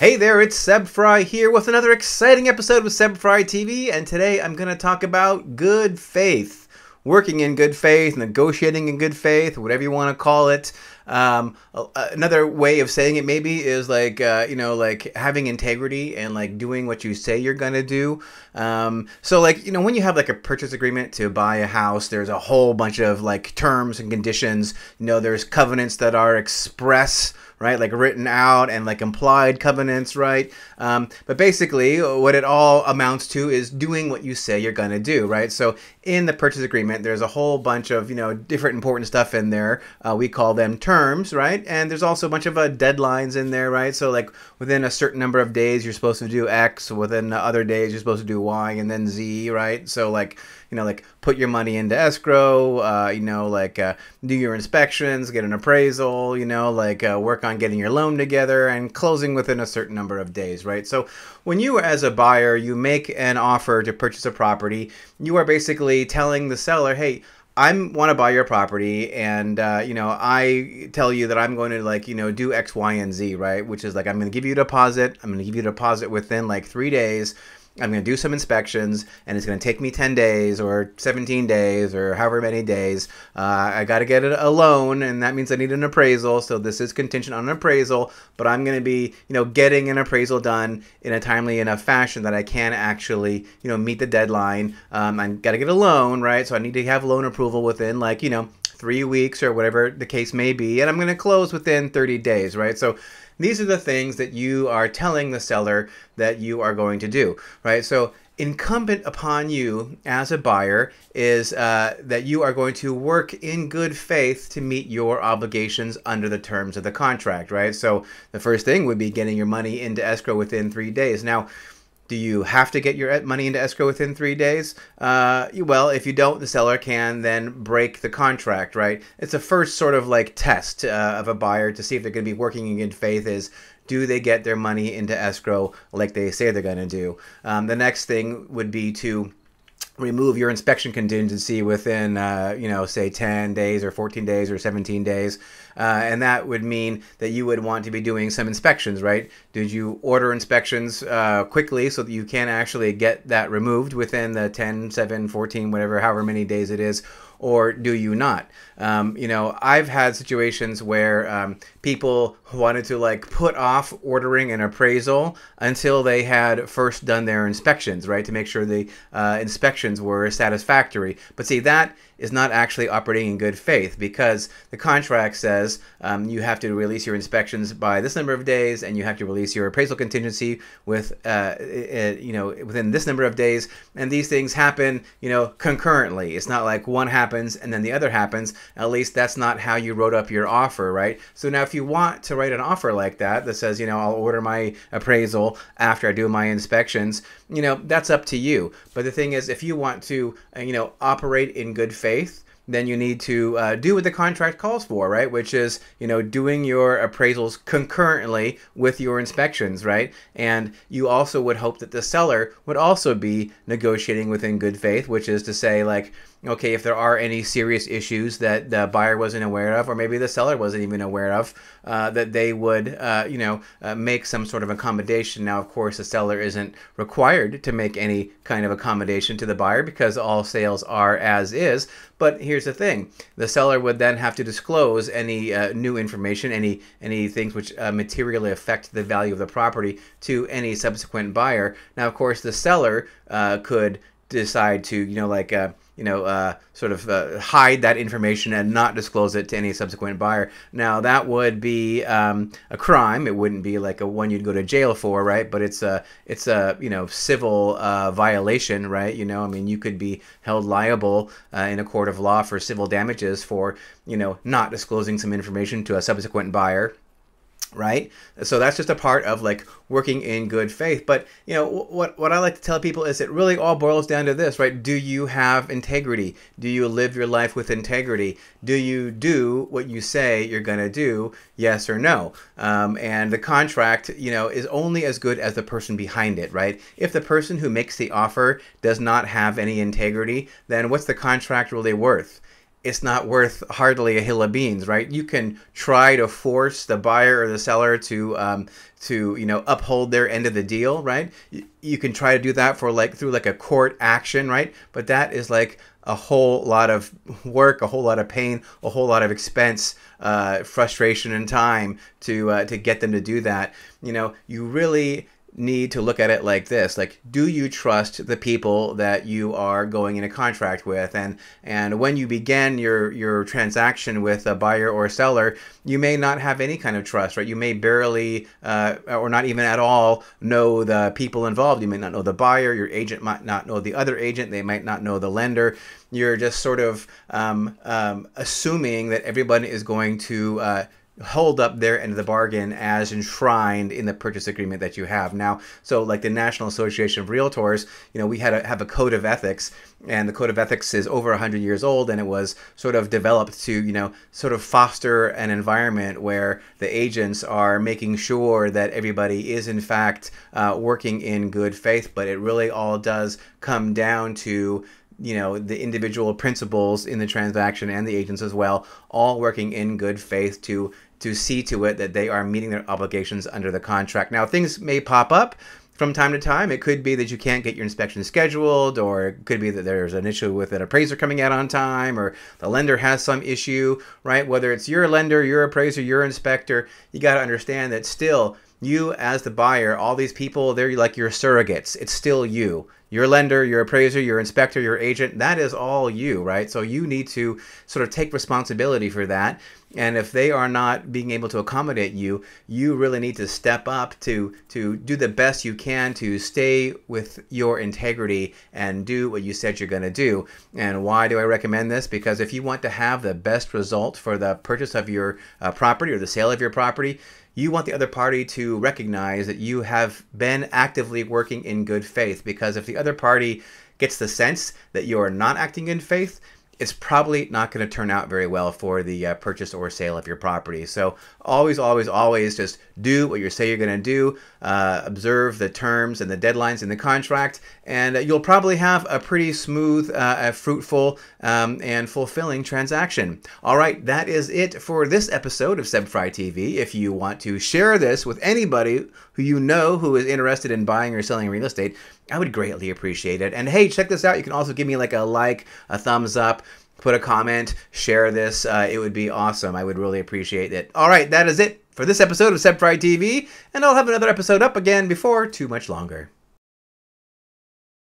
Hey there, it's Seb Fry here with another exciting episode with Seb Fry TV, and today I'm going to talk about good faith. Working in good faith, negotiating in good faith, whatever you want to call it. Um, another way of saying it maybe is like, uh, you know, like having integrity and like doing what you say you're going to do. Um, so, like, you know, when you have like a purchase agreement to buy a house, there's a whole bunch of like terms and conditions. You know, there's covenants that are express right? Like written out and like implied covenants, right? Um, but basically, what it all amounts to is doing what you say you're going to do, right? So in the purchase agreement, there's a whole bunch of, you know, different important stuff in there. Uh, we call them terms, right? And there's also a bunch of uh, deadlines in there, right? So like within a certain number of days, you're supposed to do X, within other days, you're supposed to do Y, and then Z, right? So like, you know, like put your money into escrow, uh, you know, like uh, do your inspections, get an appraisal, you know, like uh, work on getting your loan together and closing within a certain number of days, right? So when you as a buyer, you make an offer to purchase a property, you are basically telling the seller, hey, I want to buy your property, and uh, you know, I tell you that I'm going to like you know do X, Y, and Z, right? Which is like I'm going to give you a deposit. I'm going to give you a deposit within like three days I'm going to do some inspections, and it's going to take me 10 days or 17 days or however many days. Uh, I got to get a loan, and that means I need an appraisal. So this is contingent on an appraisal, but I'm going to be, you know, getting an appraisal done in a timely enough fashion that I can actually, you know, meet the deadline. Um, I got to get a loan, right? So I need to have loan approval within, like, you know, three weeks or whatever the case may be, and I'm going to close within 30 days, right? So these are the things that you are telling the seller that you are going to do, right? So incumbent upon you as a buyer is uh, that you are going to work in good faith to meet your obligations under the terms of the contract, right? So the first thing would be getting your money into escrow within three days. Now, do you have to get your money into escrow within three days? Uh, well, if you don't, the seller can then break the contract, right? It's a first sort of like test uh, of a buyer to see if they're going to be working in good faith is do they get their money into escrow like they say they're going to do? Um, the next thing would be to remove your inspection contingency within, uh, you know, say 10 days or 14 days or 17 days. Uh, and that would mean that you would want to be doing some inspections, right? Did you order inspections uh, quickly so that you can actually get that removed within the 10, 7, 14, whatever, however many days it is? or do you not? Um, you know, I've had situations where um, people wanted to like put off ordering an appraisal until they had first done their inspections, right, to make sure the uh, inspections were satisfactory. But see, that is not actually operating in good faith because the contract says um, you have to release your inspections by this number of days and you have to release your appraisal contingency with uh, it, you know within this number of days and these things happen you know concurrently it's not like one happens and then the other happens at least that's not how you wrote up your offer right so now if you want to write an offer like that that says you know I'll order my appraisal after I do my inspections you know that's up to you but the thing is if you want to uh, you know operate in good faith faith, then you need to uh, do what the contract calls for, right? Which is, you know, doing your appraisals concurrently with your inspections, right? And you also would hope that the seller would also be negotiating within good faith, which is to say, like, okay, if there are any serious issues that the buyer wasn't aware of, or maybe the seller wasn't even aware of, uh, that they would, uh, you know, uh, make some sort of accommodation. Now, of course, the seller isn't required to make any kind of accommodation to the buyer because all sales are as is. But here's the thing: the seller would then have to disclose any uh, new information, any any things which uh, materially affect the value of the property to any subsequent buyer. Now, of course, the seller uh, could decide to, you know, like you know, uh, sort of uh, hide that information and not disclose it to any subsequent buyer. Now that would be um, a crime. It wouldn't be like a one you'd go to jail for, right? But it's a it's a you know civil uh, violation, right? You know, I mean, you could be held liable uh, in a court of law for civil damages for you know not disclosing some information to a subsequent buyer right? So that's just a part of like working in good faith. But you know what what I like to tell people is it really all boils down to this, right? Do you have integrity? Do you live your life with integrity? Do you do what you say you're gonna do? Yes or no? Um, and the contract, you know, is only as good as the person behind it, right? If the person who makes the offer does not have any integrity, then what's the contract really worth? it's not worth hardly a hill of beans, right? You can try to force the buyer or the seller to um, to you know uphold their end of the deal, right? You, you can try to do that for like through like a court action, right? But that is like a whole lot of work, a whole lot of pain, a whole lot of expense, uh, frustration, and time to uh, to get them to do that. You know, you really need to look at it like this like do you trust the people that you are going in a contract with and and when you begin your your transaction with a buyer or seller you may not have any kind of trust right you may barely uh, or not even at all know the people involved you may not know the buyer your agent might not know the other agent they might not know the lender you're just sort of um, um, assuming that everybody is going to uh, hold up their end of the bargain as enshrined in the purchase agreement that you have now so like the national association of realtors you know we had a, have a code of ethics and the code of ethics is over 100 years old and it was sort of developed to you know sort of foster an environment where the agents are making sure that everybody is in fact uh, working in good faith but it really all does come down to you know the individual principals in the transaction and the agents as well all working in good faith to to see to it that they are meeting their obligations under the contract now things may pop up from time to time it could be that you can't get your inspection scheduled or it could be that there's an issue with an appraiser coming out on time or the lender has some issue right whether it's your lender your appraiser your inspector you got to understand that still you as the buyer, all these people, they're like your surrogates. It's still you. Your lender, your appraiser, your inspector, your agent, that is all you, right? So you need to sort of take responsibility for that. And if they are not being able to accommodate you, you really need to step up to to do the best you can to stay with your integrity and do what you said you're going to do. And why do I recommend this? Because if you want to have the best result for the purchase of your uh, property or the sale of your property, you want the other party to recognize that you have been actively working in good faith because if the other party gets the sense that you're not acting in faith, it's probably not going to turn out very well for the uh, purchase or sale of your property. So always, always, always just do what you say you're going to do. Uh, observe the terms and the deadlines in the contract, and you'll probably have a pretty smooth, uh, fruitful, um, and fulfilling transaction. All right, that is it for this episode of Seb Fry TV. If you want to share this with anybody who you know who is interested in buying or selling real estate, I would greatly appreciate it. And hey, check this out. You can also give me like a like, a thumbs up, put a comment, share this. Uh, it would be awesome. I would really appreciate it. All right, that is it for this episode of Sep Fry TV, and I'll have another episode up again before too much longer.